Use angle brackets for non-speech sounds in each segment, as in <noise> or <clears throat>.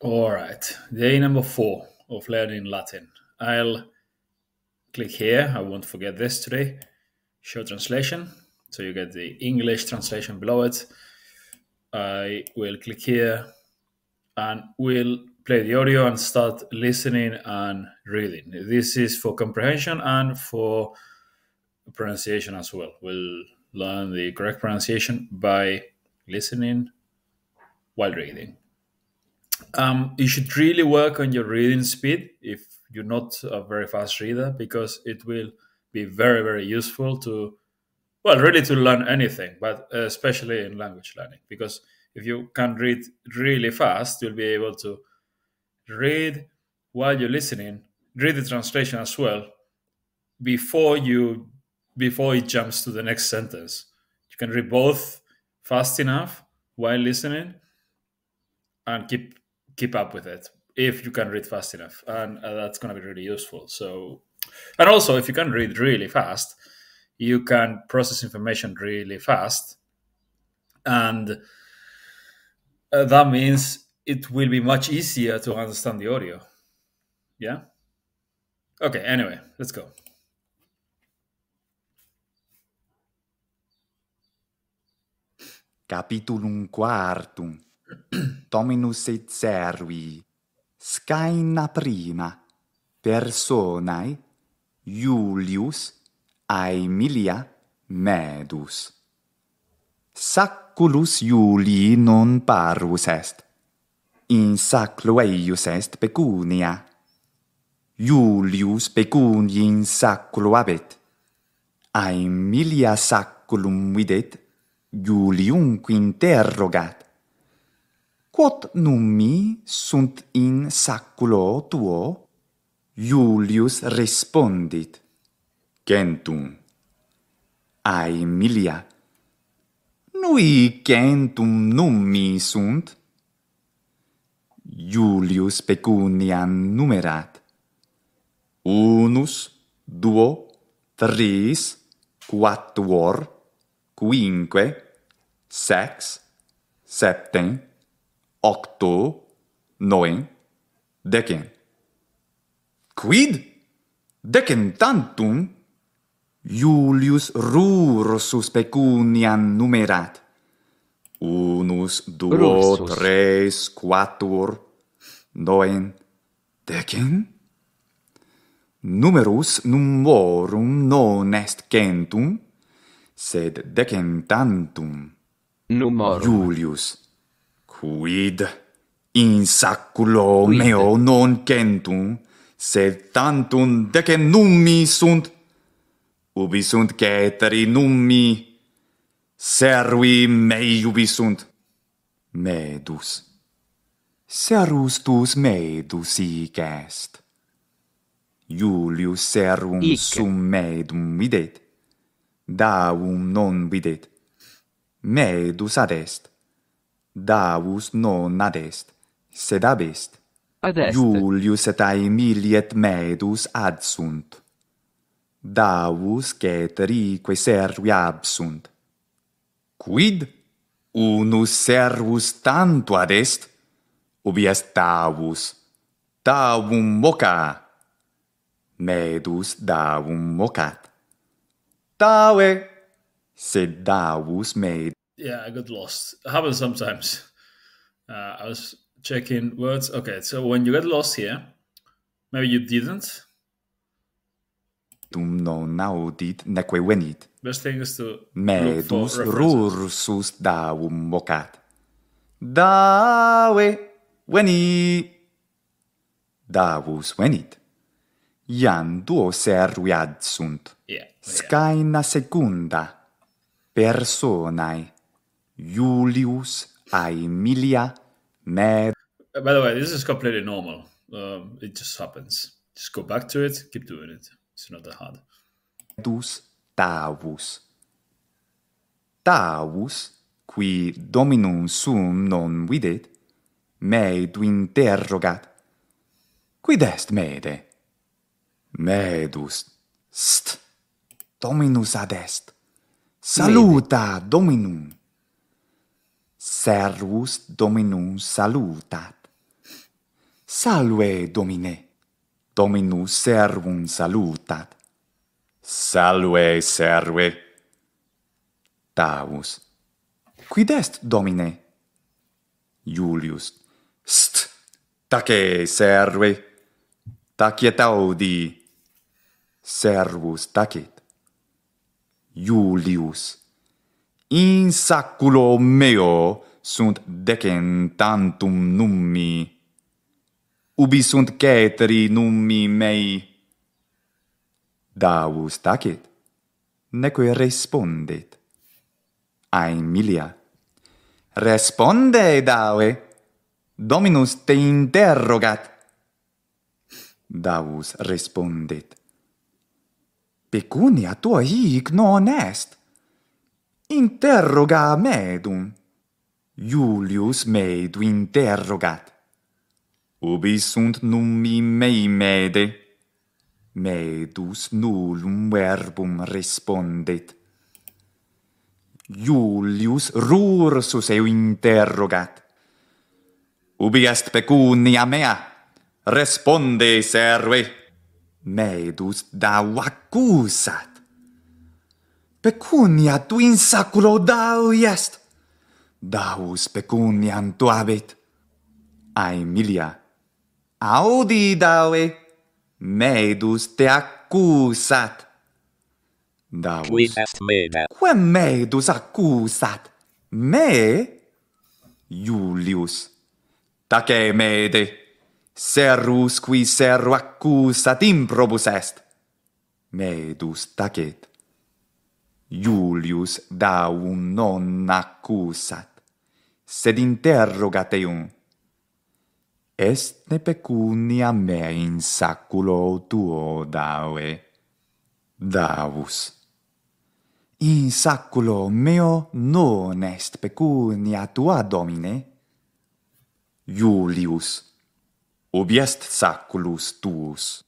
All right, day number four of learning Latin. I'll click here. I won't forget this today. Show translation. So you get the English translation below it. I will click here and we'll play the audio and start listening and reading. This is for comprehension and for pronunciation as well. We'll learn the correct pronunciation by listening while reading um, you should really work on your reading speed if you're not a very fast reader because it will be very very useful to well really to learn anything but especially in language learning because if you can read really fast you'll be able to read while you're listening read the translation as well before you before it jumps to the next sentence you can read both fast enough while listening and keep keep up with it if you can read fast enough, and uh, that's going to be really useful. So, and also if you can read really fast, you can process information really fast, and uh, that means it will be much easier to understand the audio. Yeah. Okay. Anyway, let's go. Capitulum quartum. <clears throat> Dominus et servi scaina prima personae Iulius Aemilia Medus. Sacculus Iulii non parus est. In saclo eius est pecunia. Iulius pecunii in sacculo abet. Aemilia sacculum videt, Iulium quinterrogat quod nummi sunt in sacculo tuo Julius respondit Gentum Ai Emilia Nui gentum nummi sunt Julius pecuniam numerat Unus duo tres quattuor quinque sex septem octo noen decen quid decen tantum Julius Rurus pecunian numerat unus duo Rursus. tres quattuor noen decen numerus numorum non est centum sed decen tantum numerus Julius Quid in sacculo Quid? meo non centum, sed tantum dece nummi sunt, ubi sunt ceteri nummi, servi mei ubi sunt. Medus, serus tus medus ic est. Iulius serum Ike. sum medum videt, daum non videt, medus ad est. Davus non ad est, sed ab est. Ad est. Iulius et Aemilii et Medus ad sunt. Davus ceterique servia absunt. Quid? Unus servus tanto ad est? Ub iest Davus. Davum moca! Medus Davum mocat. Tave! Sed Davus Medus yeah, I got lost. It happens sometimes. Uh, I was checking words. Okay, so when you get lost here, maybe you didn't. Dum non audit neque venit. Best thing is to Medus rursus daum vocat. Dave veni. Davus venit. Iam duo serviat sunt. Yeah. Scaena yeah. secunda personae. Julius Aemilia Med uh, By the way this is completely normal um, it just happens just go back to it keep doing it it's not that hard Medus, Tavus Tavus qui dominum sum non videt me interrogat Quid est mede Medus St Dominus ad est Saluta Dominum servus dominum salutat. Salve, Domine! Dominus servum salutat. Salve, serve! Taus. Quid est, Domine? Julius. St! Tace, serve! Tacet audi! Servus tacet. Iulius. Julius in sacculo meo sunt decem tantum nummi ubi sunt ceteri nummi mei daus tacit neque respondit aemilia responde dae dominus te interrogat daus respondit pecunia tua hic non est interroga medum. Julius medu interrogat. Ubi sunt numi mei mede? Medus nullum verbum respondet. Julius rursus eu interrogat. Ubi est pecunia mea? Responde, serve. Medus dau accusat pecunia tu in sacro dau est. Daus pecuniam tu avit. Aemilia, audi daue, medus te accusat. Daus, me est meda? Quem medus accusat? Me? Iulius. tace mede, serus qui serro accusat improbus est. Medus tacet. Julius da non accusat. Sed interrogat eum. Est ne pecunia me in saculo tuo daue? Davus. In saculo meo non est pecunia tua domine. Julius. Ubi est saculus tuus.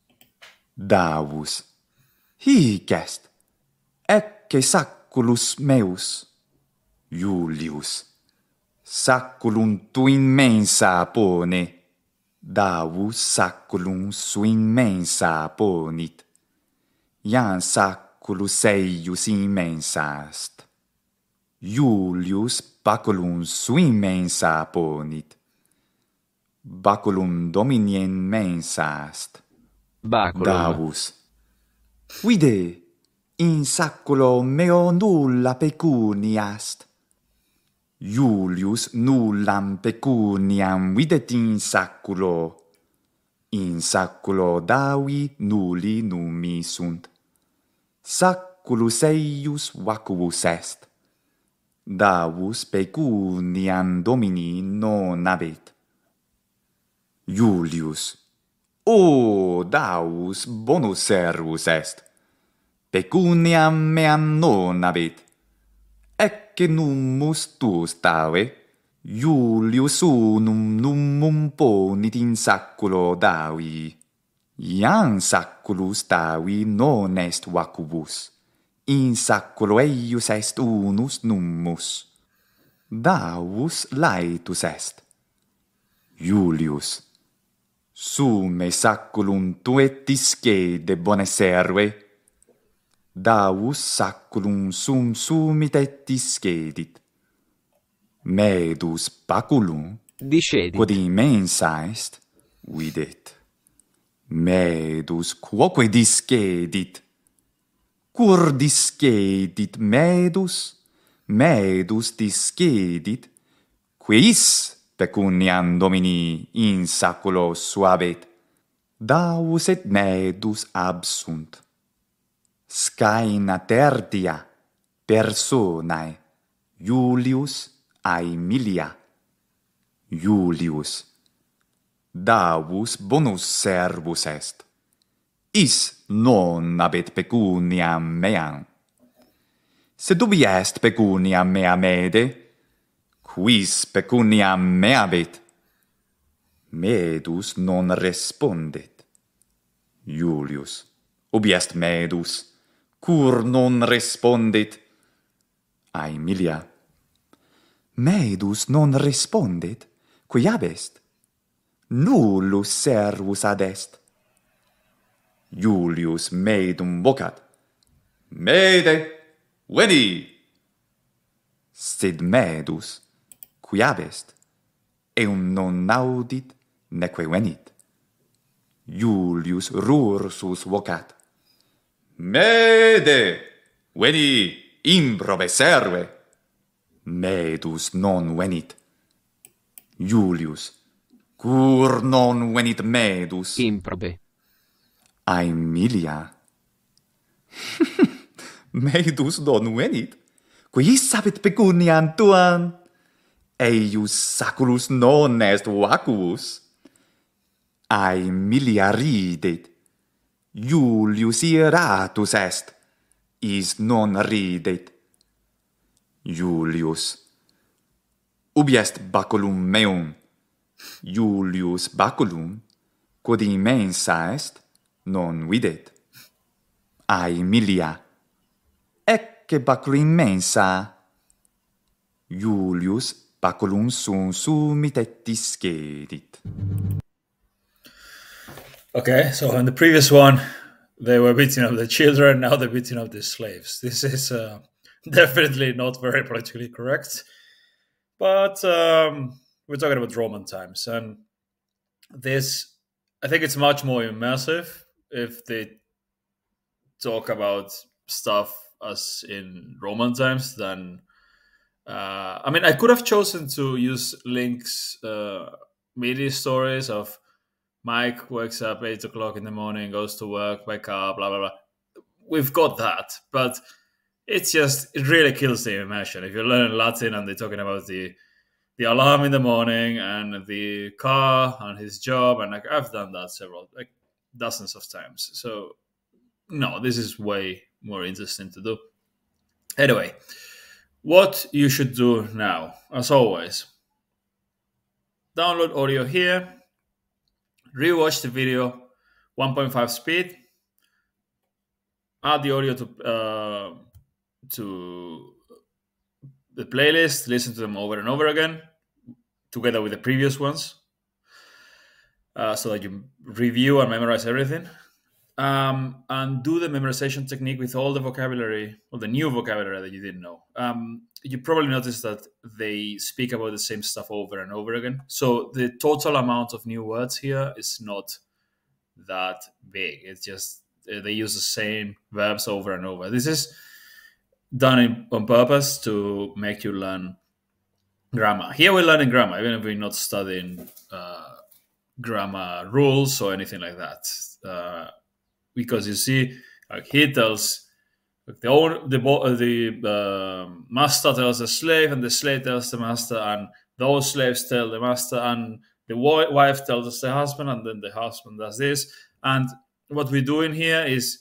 Davus. Hic est. Que sacculus meus? Iulius. Sacculum tu in mensa pone. Davus sacculum su in mensa ponit. Ian sacculus eius in mensa est. Iulius baculum su in mensa ponit. Baculum dominien mensa est. Baculum. Davus. Uide! in sacculo meo nulla pecuniast. Iulius nullam pecuniam videt in sacculo. In sacculo davi nulli numi sunt. Sacculus eius vacuus est. Davus pecuniam domini non abet. Iulius, o oh, davus bonus servus est pecuniam meam non habet. Ecce numus tuus tave, Iulius unum numum ponit in sacculo davi. Ian sacculus davi non est vacubus, in sacculo eius est unus numus. Davus laetus est. Iulius, sume sacculum tuetis che de bone serve, daus saculum sum sumit et discedit. Medus baculum discedit. Quod immensa est, videt. Medus quoque discedit. Cur discedit medus? Medus discedit. Quis pecuniam domini in saculo suavet? Daus et medus absunt scaina tertia personae Julius Aemilia Julius Davus bonus servus est is non habet pecuniam meam sed ubi est pecuniam mea mede quis pecuniam mea habet medus non respondet Julius ubi est medus cur non respondit. A Emilia. Medus non respondit, qui ABEST? Nullus servus ad est. Julius medum vocat. Mede, veni! Sed medus, qui ABEST? et eum non audit, nec venit. Julius rursus vocat. Mede, veni imbrove serve. Medus non venit. Julius, cur non venit medus? Improbe. Aemilia. <laughs> medus non venit? Qui sabit pecuniam tuam? Eius saculus non est vacuus. Aemilia ridet. Julius iratus est, is non ridit. Julius. Ubi est baculum meum? Julius baculum, quod immensa est, non videt. Ai, Emilia. Ecce baculum immensa. Julius baculum sum sumit et discedit. Okay, so in the previous one, they were beating up the children. Now they're beating up the slaves. This is uh, <laughs> definitely not very politically correct, but um, we're talking about Roman times, and this, I think, it's much more immersive if they talk about stuff as in Roman times than. Uh, I mean, I could have chosen to use links, uh, media stories of Mike wakes up eight o'clock in the morning, goes to work, wake up, blah blah blah. We've got that, but it's just it really kills the immersion. If you learn Latin and they're talking about the the alarm in the morning and the car and his job, and like I've done that several like dozens of times. So no, this is way more interesting to do. Anyway, what you should do now, as always, download audio here rewatch the video 1.5 speed add the audio to uh, to the playlist listen to them over and over again together with the previous ones uh, so that you review and memorize everything um, and do the memorization technique with all the vocabulary or the new vocabulary that you didn't know. Um, you probably notice that they speak about the same stuff over and over again. So the total amount of new words here is not that big. It's just uh, they use the same verbs over and over. This is done in, on purpose to make you learn grammar. Here we're learning grammar, even if we're not studying uh, grammar rules or anything like that. Uh, because you see like he tells like the owner, the uh, the uh, master tells the slave, and the slave tells the master, and those slaves tell the master, and the wife tells the husband, and then the husband does this. And what we're doing here is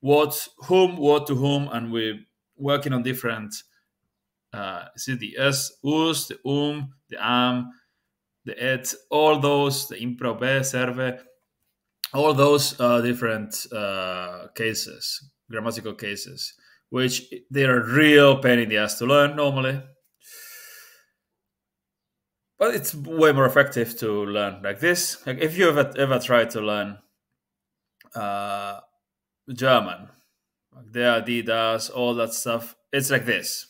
what whom, what to whom, and we're working on different. Uh, see the s, us, the um, the am, the et, all those, the improbe, serve, all those uh, different uh, cases, grammatical cases, which they are real pain in the ass to learn normally. But it's way more effective to learn like this. Like if you ever ever try to learn uh, German, like there, all that stuff, it's like this.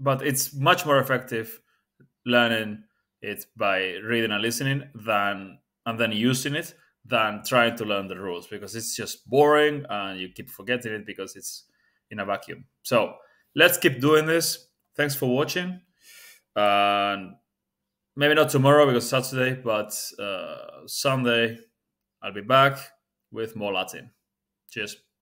But it's much more effective learning it by reading and listening than and then using it than trying to learn the rules because it's just boring and you keep forgetting it because it's in a vacuum. So let's keep doing this. Thanks for watching. and maybe not tomorrow because Saturday, but uh, Sunday I'll be back with more Latin. Cheers.